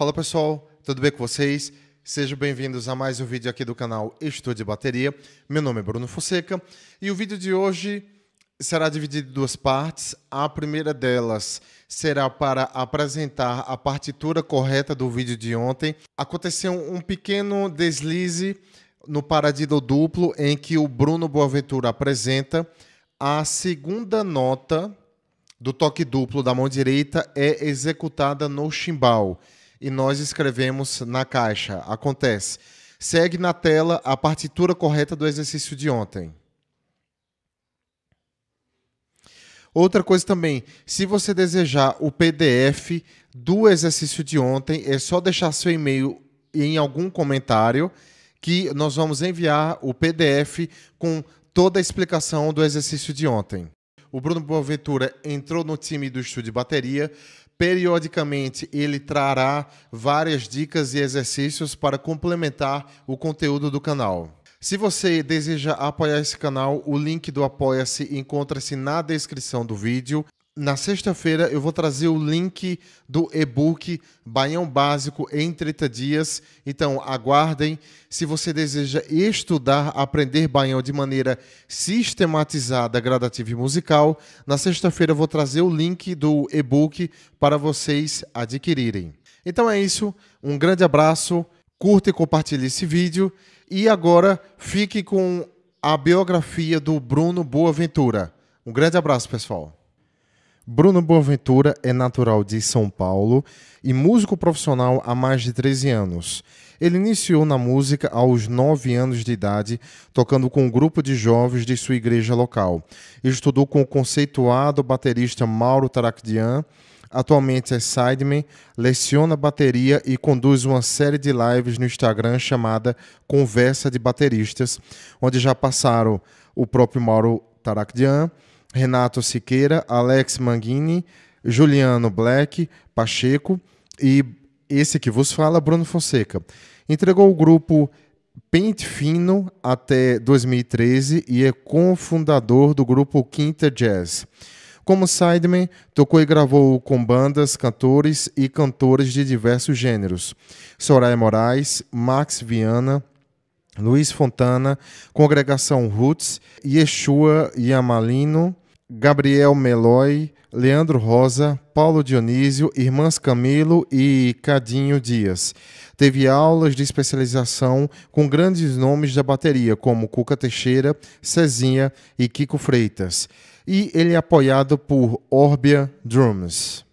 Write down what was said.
Fala pessoal, tudo bem com vocês? Sejam bem-vindos a mais um vídeo aqui do canal de Bateria. Meu nome é Bruno Fonseca e o vídeo de hoje será dividido em duas partes. A primeira delas será para apresentar a partitura correta do vídeo de ontem. Aconteceu um pequeno deslize no paradido duplo em que o Bruno Boaventura apresenta a segunda nota do toque duplo da mão direita é executada no chimbal e nós escrevemos na caixa. Acontece. Segue na tela a partitura correta do exercício de ontem. Outra coisa também, se você desejar o PDF do exercício de ontem, é só deixar seu e-mail em algum comentário que nós vamos enviar o PDF com toda a explicação do exercício de ontem o Bruno Boaventura entrou no time do estúdio de bateria. Periodicamente ele trará várias dicas e exercícios para complementar o conteúdo do canal. Se você deseja apoiar esse canal, o link do Apoia-se encontra-se na descrição do vídeo. Na sexta-feira eu vou trazer o link do e-book Baião Básico em 30 dias. Então aguardem. Se você deseja estudar, aprender baião de maneira sistematizada, gradativa e musical, na sexta-feira eu vou trazer o link do e-book para vocês adquirirem. Então é isso. Um grande abraço. Curta e compartilhe esse vídeo. E agora fique com a biografia do Bruno Boaventura. Um grande abraço, pessoal. Bruno Boaventura é natural de São Paulo e músico profissional há mais de 13 anos. Ele iniciou na música aos 9 anos de idade, tocando com um grupo de jovens de sua igreja local. Estudou com o conceituado baterista Mauro Taracdian. Atualmente é sideman, leciona bateria e conduz uma série de lives no Instagram chamada Conversa de Bateristas, onde já passaram o próprio Mauro Taracdian. Renato Siqueira, Alex Manguini, Juliano Black, Pacheco e esse que vos fala, Bruno Fonseca. Entregou o grupo Pente Fino até 2013 e é cofundador do grupo Quinta Jazz. Como sideman, tocou e gravou com bandas, cantores e cantores de diversos gêneros. Soraya Moraes, Max Viana, Luiz Fontana, Congregação Roots, Yeshua Yamalino, Gabriel Meloy, Leandro Rosa, Paulo Dionísio, Irmãs Camilo e Cadinho Dias. Teve aulas de especialização com grandes nomes da bateria, como Cuca Teixeira, Cezinha e Kiko Freitas. E ele é apoiado por Orbia Drums.